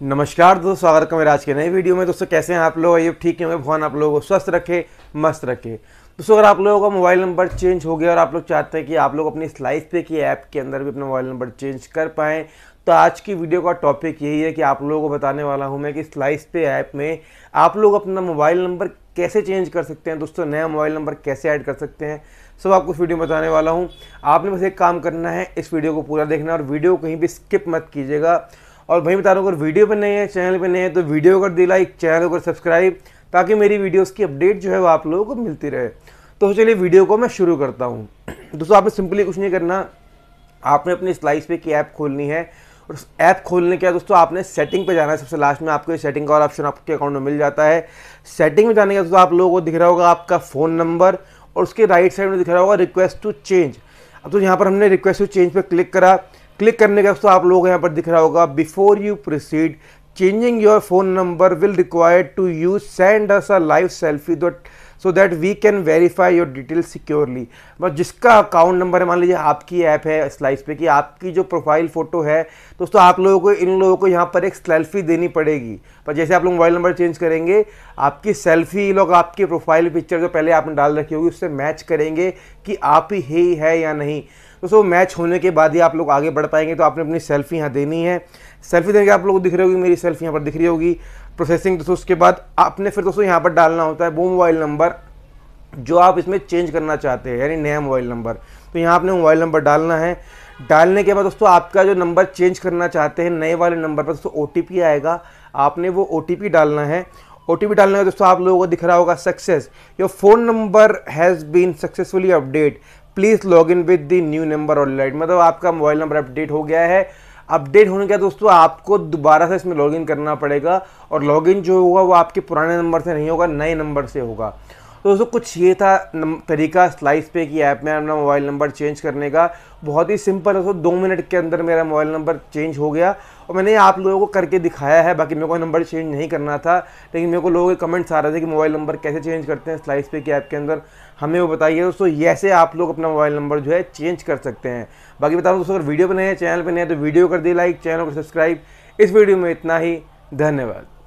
नमस्कार दोस्तों स्वागत है मेरे आज के नए वीडियो में दोस्तों कैसे हैं आप लोग ये ठीक है मैं भगवान आप लोगों को स्वस्थ रखे मस्त रखे दोस्तों अगर आप लोगों का मोबाइल नंबर चेंज हो गया और आप लोग चाहते हैं कि आप लोग अपनी स्लाइस पे की ऐप के अंदर भी अपना मोबाइल नंबर चेंज कर पाएँ तो आज की वीडियो का टॉपिक यही है कि आप लोगों को बताने वाला हूँ मैं कि स्लाइस पे ऐप में आप लोग अपना मोबाइल नंबर कैसे चेंज कर सकते हैं दोस्तों नया मोबाइल नंबर कैसे ऐड कर सकते हैं सब आपको इस वीडियो में बताने वाला हूँ आपने बस एक काम करना है इस वीडियो को पूरा देखना और वीडियो कहीं भी स्किप मत कीजिएगा और वहीं बता रहा हूँ अगर वीडियो पर नए हैं चैनल पर नए हैं तो वीडियो कर दी लाइक चैनल को सब्सक्राइब ताकि मेरी वीडियोस की अपडेट जो है वो आप लोगों को मिलती रहे तो चलिए वीडियो को मैं शुरू करता हूँ दोस्तों आपने सिंपली कुछ नहीं करना आपने अपनी स्लाइस पे की ऐप खोलनी है और उस ऐप खोलने के बाद दोस्तों आपने सेटिंग पे जाना है सबसे लास्ट में आपको ये सेटिंग का और ऑप्शन आपके अकाउंट में मिल जाता है सेटिंग में जाने के बाद आप लोगों को दिख रहा होगा आपका फ़ोन नंबर और उसके राइट साइड में दिख रहा होगा रिक्वेस्ट टू चेंज अब तो यहाँ पर हमने रिक्वेस्ट टू चेंज पर क्लिक करा क्लिक करने का दोस्तों आप लोगों को यहाँ पर दिख रहा होगा before you proceed changing your phone number will require to you send us a live selfie that so that we can verify your detail securely बस जिसका अकाउंट नंबर है मान लीजिए आपकी ऐप है स्लाइस पे कि आपकी जो प्रोफाइल फ़ोटो है दोस्तों आप लोगों को इन लोगों को यहाँ पर एक सेल्फी देनी पड़ेगी पर जैसे आप लोग मोबाइल नंबर चेंज करेंगे आपकी सेल्फी लोग आपकी प्रोफाइल पिक्चर जो पहले आपने डाल रखी होगी उससे मैच करेंगे कि आप ही है या नहीं दोस्तों मैच होने के बाद ही आप लोग आगे बढ़ पाएंगे तो आपने अपनी सेल्फी यहाँ देनी है सेल्फी देने के आप लोग को दिख रही होगी मेरी सेल्फी यहाँ पर दिख रही होगी प्रोसेसिंग दोस्तों उसके बाद आपने फिर दोस्तों यहाँ पर डालना होता है वो मोबाइल नंबर जो आप इसमें चेंज करना चाहते हैं यानी नया मोबाइल नंबर तो यहाँ आपने मोबाइल नंबर डालना है डालने के बाद दोस्तों आपका जो नंबर चेंज करना चाहते हैं नए वाले नंबर पर दोस्तों ओ आएगा आपने वो ओ डालना है ओ डालने का दोस्तों आप लोगों को दिख रहा होगा success your phone number has been successfully update please log in with the new number और लाइट मतलब आपका मोबाइल नंबर अपडेट हो गया है अपडेट होने के दोस्तों आपको दोबारा से इसमें लॉगिन करना पड़ेगा और लॉगिन जो होगा वो आपके पुराने नंबर से नहीं होगा नए नंबर से होगा तो दोस्तों कुछ ये था तरीका स्लाइस पे की ऐप में अपना मोबाइल नंबर चेंज करने का बहुत ही सिंपल दोस्तों दो मिनट के अंदर मेरा मोबाइल नंबर चेंज हो गया और मैंने आप लोगों को करके दिखाया है बाकी मेरे को नंबर चेंज नहीं करना था लेकिन मेरे को लोगों के कमेंट्स आ रहे थे कि मोबाइल नंबर कैसे चेंज करते हैं स्लाइस पे की ऐप के अंदर हमें वो बताइए दोस्तों ऐसे आप लोग अपना मोबाइल नंबर जो है चेंज कर सकते हैं बाकी बता दोस्तों अगर वीडियो पर नए चैनल पर नए तो वीडियो कर दिए लाइक चैनल को सब्सक्राइब इस वीडियो में इतना ही धन्यवाद